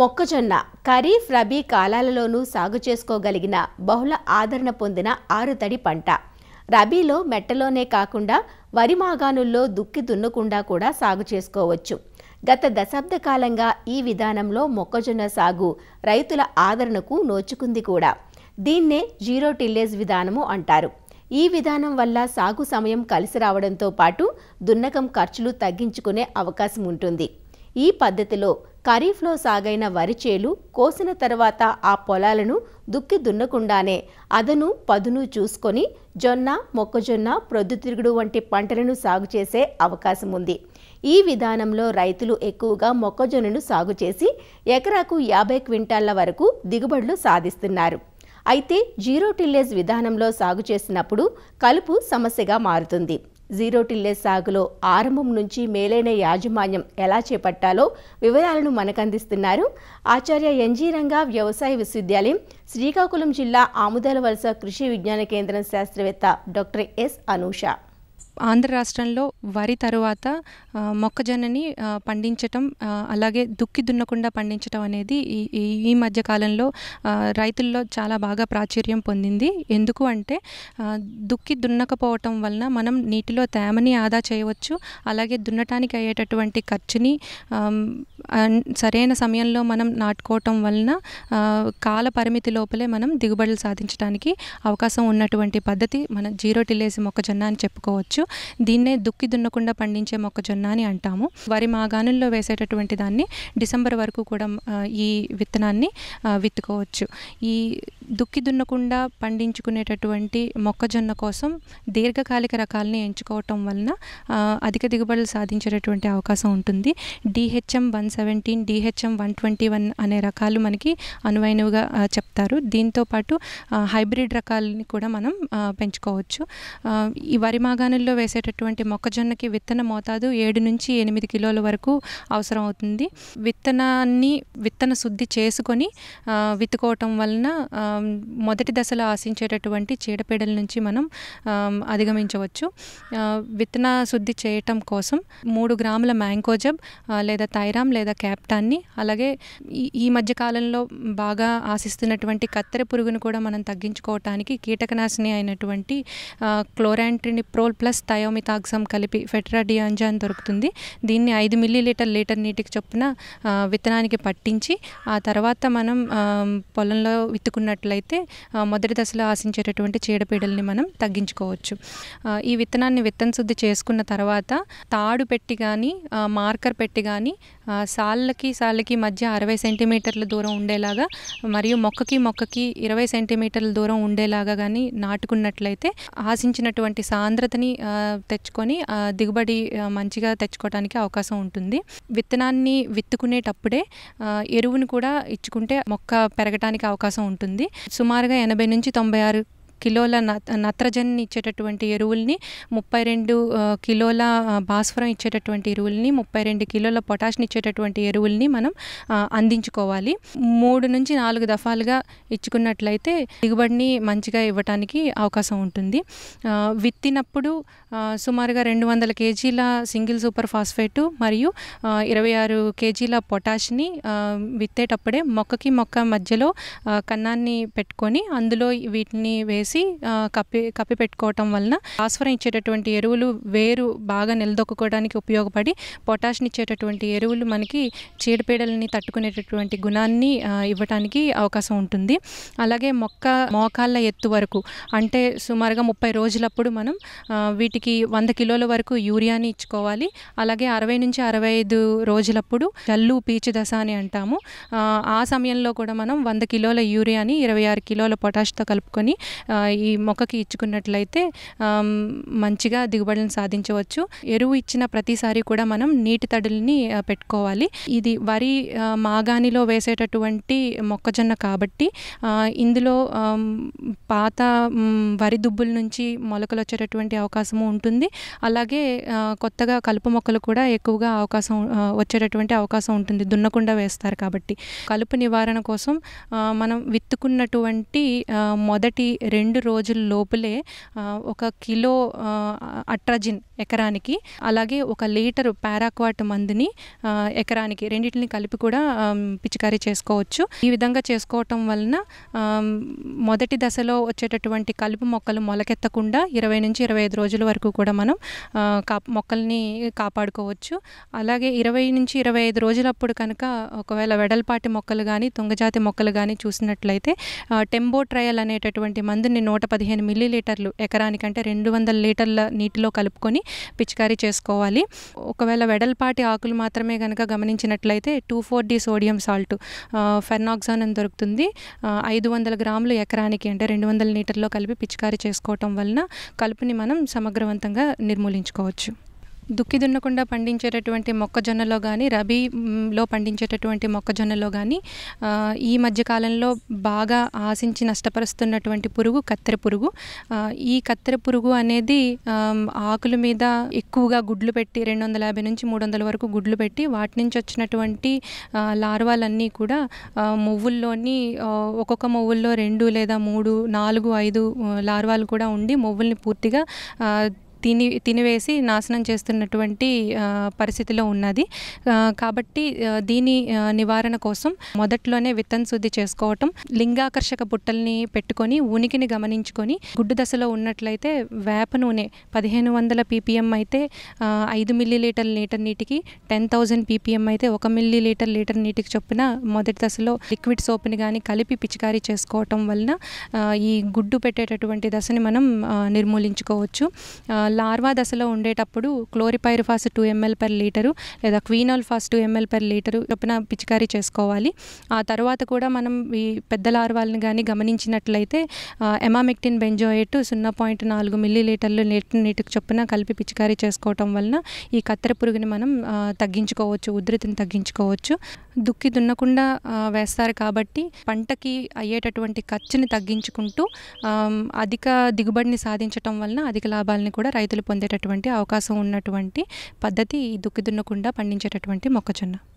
మొక్కజొన్న ఖరీఫ్ రబీ కాలాలలోనూ సాగు చేసుకోగలిగిన బహుళ ఆదరణ పొందిన ఆరుతడి పంట రబీలో మెట్టలోనే కాకుండా వరి మాగాణుల్లో దుక్కి దున్నకుండా కూడా సాగు చేసుకోవచ్చు గత దశాబ్ద కాలంగా ఈ విధానంలో మొక్కజొన్న సాగు రైతుల ఆదరణకు నోచుకుంది కూడా దీన్నే జీరో టిల్లేజ్ విధానము అంటారు ఈ విధానం వల్ల సాగు సమయం కలిసి రావడంతో పాటు దున్నకం ఖర్చులు తగ్గించుకునే అవకాశం ఉంటుంది ఈ పద్ధతిలో ఖరీఫ్లో సాగైన వరి చేలు కోసిన తర్వాత ఆ పొలాలను దుక్కి దున్నకుండానే అదను పదును చూసుకొని జొన్న మొక్కజొన్న ప్రొద్దుతిరుగుడు వంటి పంటలను సాగు చేసే అవకాశం ఉంది ఈ విధానంలో రైతులు ఎక్కువగా మొక్కజొన్నను సాగు చేసి ఎకరాకు యాభై క్వింటాళ్ల వరకు దిగుబడులు సాధిస్తున్నారు అయితే జీరో టిల్లేజ్ విధానంలో సాగు చేసినప్పుడు కలుపు సమస్యగా మారుతుంది జీరో టిల్లే సాగులో ఆరంభం నుంచి మేలైన యాజమాన్యం ఎలా చేపట్టాలో వివరాలను మనకందిస్తున్నారు ఆచార్య ఎన్జీ రంగా వ్యవసాయ విశ్వవిద్యాలయం శ్రీకాకుళం జిల్లా ఆముదాల వలస కృషి విజ్ఞాన కేంద్రం శాస్త్రవేత్త డాక్టర్ ఎస్ అనూష ఆంధ్ర రాష్ట్రంలో వరి తరువాత మొక్కజొన్నని పండించటం అలాగే దుక్కి దున్నకుండా పండించటం అనేది ఈ ఈ మధ్య కాలంలో రైతుల్లో చాలా బాగా ప్రాచుర్యం పొందింది ఎందుకు అంటే దుక్కి దున్నకపోవటం వలన మనం నీటిలో తేమని ఆదా చేయవచ్చు అలాగే దున్నటానికి అయ్యేటటువంటి ఖర్చుని సరైన సమయంలో మనం నాటుకోవటం వలన కాల పరిమితి లోపలే మనం దిగుబడులు సాధించడానికి అవకాశం ఉన్నటువంటి పద్ధతి మన జీరో టిలేజ్ మొక్కజొన్న అని చెప్పుకోవచ్చు పండించవచ్చు దీన్నే దుక్కి దున్నకుండా పండించే మొక్కజొన్న అని అంటాము వరి మాగాణుల్లో వేసేటటువంటి దాన్ని డిసెంబర్ వరకు కూడా ఈ విత్తనాన్ని విత్తుకోవచ్చు ఈ దుక్కి దున్నకుండా పండించుకునేటటువంటి మొక్కజొన్న కోసం దీర్ఘకాలిక రకాలని ఎంచుకోవటం వలన అధిక దిగుబడులు సాధించేటటువంటి అవకాశం ఉంటుంది DHM one seventeen DHM one twenty one అనే రకాలు మనకి అనువైనవిగా చెప్తారు దీంతోపాటు హైబ్రిడ్ రకాలని కూడా మనం పెంచుకోవచ్చు ఈ వరి మాగాణంలో భూమిలో వేసేటటువంటి మొక్కజొన్నకి విత్తన మోతాదు ఏడు నుంచి ఎనిమిది కిలోల వరకు అవసరం అవుతుంది విత్తనాన్ని విత్తన శుద్ధి చేసుకొని విత్తుకోవటం వలన మొదటి దశలో ఆశించేటటువంటి చీడపీడల నుంచి మనం అధిగమించవచ్చు విత్తన శుద్ధి చేయటం కోసం మూడు గ్రాముల మ్యాంకోజబ్ లేదా థైరామ్ లేదా క్యాప్టాన్ని అలాగే ఈ మధ్యకాలంలో బాగా ఆశిస్తున్నటువంటి కత్తెర పురుగును కూడా మనం తగ్గించుకోవటానికి కీటకనాశిని అయినటువంటి క్లోరాంట్రినిప్రోల్ ప్లస్ థయోమితాగ్జామ్ కలిపి ఫెట్రాడియాంజాన్ దొరుకుతుంది దీన్ని ఐదు మిల్లీ లీటర్ లీటర్ నీటికి చొప్పున విత్తనానికి పట్టించి ఆ తర్వాత మనం పొలంలో విత్తుకున్నట్లయితే మొదటి దశలో ఆశించేటటువంటి చీడపీడల్ని మనం తగ్గించుకోవచ్చు ఈ విత్తనాన్ని విత్తన శుద్ధి చేసుకున్న తర్వాత తాడు పెట్టి కానీ మార్కర్ పెట్టి కానీ సాళ్ళకి సాళ్ళకి మధ్య అరవై సెంటీమీటర్ల దూరం ఉండేలాగా మరియు మొక్కకి మొక్కకి ఇరవై సెంటీమీటర్ల దూరం ఉండేలాగా కానీ నాటుకున్నట్లయితే ఆశించినటువంటి సాంద్రతని తెచ్చుకొని దిగుబడి మంచిగా తెచ్చుకోవడానికి అవకాశం ఉంటుంది విత్తనాన్ని విత్తుకునేటప్పుడే ఎరువును కూడా ఇచ్చుకుంటే మొక్క పెరగటానికి అవకాశం ఉంటుంది సుమారుగా ఎనభై నుంచి తొంభై ఆరు కిలోల నత్రజని ఇచ్చేటటువంటి ఎరువుల్ని ముప్పై రెండు కిలోల భాస్వరం ఇచ్చేటటువంటి ఎరువుల్ని ముప్పై రెండు కిలోల పొటాష్ని ఇచ్చేటటువంటి ఎరువుల్ని మనం అందించుకోవాలి మూడు నుంచి నాలుగు దఫాలుగా ఇచ్చుకున్నట్లయితే దిగుబడిని మంచిగా ఇవ్వటానికి అవకాశం ఉంటుంది విత్తినప్పుడు సుమారుగా రెండు వందల కేజీల సింగిల్ సూపర్ ఫాస్ఫేటు మరియు ఇరవై ఆరు కేజీల పొటాష్ని విత్తేటప్పుడే మొక్కకి మొక్క మధ్యలో కన్నాన్ని పెట్టుకొని అందులో వీటిని వేసి చేసి కప్పి కప్పి పెట్టుకోవటం వలన భాస్వరం ఇచ్చేటటువంటి ఎరువులు వేరు బాగా నిలదొక్కుకోవడానికి ఉపయోగపడి పొటాష్ని ఇచ్చేటటువంటి ఎరువులు మనకి చీడపీడలని తట్టుకునేటటువంటి గుణాన్ని ఇవ్వటానికి అవకాశం ఉంటుంది అలాగే మొక్క మోకాళ్ళ ఎత్తు వరకు అంటే సుమారుగా ముప్పై రోజులప్పుడు మనం వీటికి వంద కిలోల వరకు యూరియాని ఇచ్చుకోవాలి అలాగే అరవై నుంచి అరవై ఐదు రోజులప్పుడు జల్లు పీచు దశ అని అంటాము ఆ సమయంలో కూడా మనం వంద కిలోల యూరియాని ఇరవై ఆరు కిలోల పొటాష్తో కలుపుకొని ఈ మొక్కకి ఇచ్చుకున్నట్లయితే మంచిగా దిగుబడులను సాధించవచ్చు ఎరువు ఇచ్చిన ప్రతిసారి కూడా మనం నీటి తడుల్ని పెట్టుకోవాలి ఇది వరి మాగాణిలో వేసేటటువంటి మొక్కజొన్న కాబట్టి ఇందులో పాత వరి దుబ్బుల నుంచి మొలకలు వచ్చేటటువంటి అవకాశము ఉంటుంది అలాగే కొత్తగా కలుపు మొక్కలు కూడా ఎక్కువగా అవకాశం వచ్చేటటువంటి అవకాశం ఉంటుంది దున్నకుండా వేస్తారు కాబట్టి కలుపు నివారణ కోసం మనం విత్తుకున్నటువంటి మొదటి రెండు రెండు రోజుల లోపలే ఒక కిలో అట్రాజిన్ ఎకరానికి అలాగే ఒక లీటర్ పారాక్వాట్ మందుని ఎకరానికి రెండింటిని కలిపి కూడా పిచికారీ చేసుకోవచ్చు ఈ విధంగా చేసుకోవటం వలన మొదటి దశలో వచ్చేటటువంటి కలుపు మొక్కలు మొలకెత్తకుండా ఇరవై నుంచి ఇరవై ఐదు రోజుల వరకు కూడా మనం కా మొక్కల్ని కాపాడుకోవచ్చు అలాగే ఇరవై నుంచి ఇరవై ఐదు రోజులప్పుడు కనుక ఒకవేళ వెడల్పాటి మొక్కలు కానీ తుంగజాతి మొక్కలు కానీ చూసినట్లయితే టెంబో ట్రయల్ అనేటటువంటి మందుని నీటిని నూట పదిహేను మిల్లీ లీటర్లు ఎకరానికంటే రెండు వందల లీటర్ల నీటిలో కలుపుకొని పిచికారీ చేసుకోవాలి ఒకవేళ వెడల్పాటి ఆకులు మాత్రమే కనుక గమనించినట్లయితే two four D sodium salt Fernoxone అని దొరుకుతుంది ఐదు వందల గ్రాములు ఎకరానికి అంటే రెండు వందల లీటర్లో కలిపి పిచికారీ చేసుకోవటం వలన కలుపుని మనం సమగ్రవంతంగా నిర్మూలించుకోవచ్చు దుక్కి దున్నకుండా పండించేటటువంటి మొక్కజొన్నలో కానీ రబీలో పండించేటటువంటి మొక్కజొన్నలో కానీ ఈ మధ్యకాలంలో బాగా ఆశించి నష్టపరుస్తున్నటువంటి పురుగు కత్తెర పురుగు ఈ కత్తెర పురుగు అనేది ఆకుల మీద ఎక్కువగా గుడ్లు పెట్టి రెండు వందల యాభై నుంచి మూడు వందల వరకు గుడ్లు పెట్టి వాటి నుంచి వచ్చినటువంటి లార్వాలన్నీ కూడా మొవ్వుల్లోని ఒక్కొక్క మొవ్వుల్లో రెండు లేదా మూడు నాలుగు ఐదు లార్వాలు కూడా ఉండి మొవ్వుల్ని పూర్తిగా తిని తినివేసి నాశనం చేస్తున్నటువంటి పరిస్థితిలో ఉన్నది కాబట్టి దీని నివారణ కోసం మొదట్లోనే విత్తన శుద్ధి చేసుకోవటం లింగాకర్షక బుట్టల్ని పెట్టుకొని ఉనికిని గమనించుకొని గుడ్డు దశలో ఉన్నట్లయితే వేప నూనె పదిహేను వందల పీపీఎం అయితే ఐదు మిల్లీ లీటర్ లీటర్ నీటికి టెన్ థౌజండ్ పీపీఎం అయితే ఒక మిల్లీ లీటర్ లీటర్ నీటికి చొప్పున మొదటి దశలో లిక్విడ్ సోప్ని కానీ కలిపి పిచికారీ చేసుకోవటం వలన ఈ గుడ్డు పెట్టేటటువంటి దశని మనం నిర్మూలించుకోవచ్చు లార్వా దశలో ఉండేటప్పుడు chlorpyrifos two ml per litre లేదా quinalphos two ml per litre చొప్పున పిచికారీ చేసుకోవాలి ఆ తర్వాత కూడా మనం ఈ పెద్ద లార్వాలను కానీ గమనించినట్లయితే ఎమామెక్టిన్ బెంజోయేట్ సున్నా పాయింట్ నాలుగు మిల్లీ లీటర్లు నీటి నీటికి చొప్పున కలిపి పిచికారీ చేసుకోవటం వలన ఈ కత్తెర పురుగుని మనం తగ్గించుకోవచ్చు ఉధృతిని తగ్గించుకోవచ్చు దుక్కి దున్నకుండా వేస్తారు కాబట్టి పంటకి అయ్యేటటువంటి ఖర్చుని తగ్గించుకుంటూ అధిక దిగుబడిని సాధించటం వలన అధిక లాభాలని కూడా రైతులు పొందేటటువంటి అవకాశం ఉన్నటువంటి పద్ధతి దుక్కి దున్నకుండా పండించేటటువంటి మొక్కజొన్న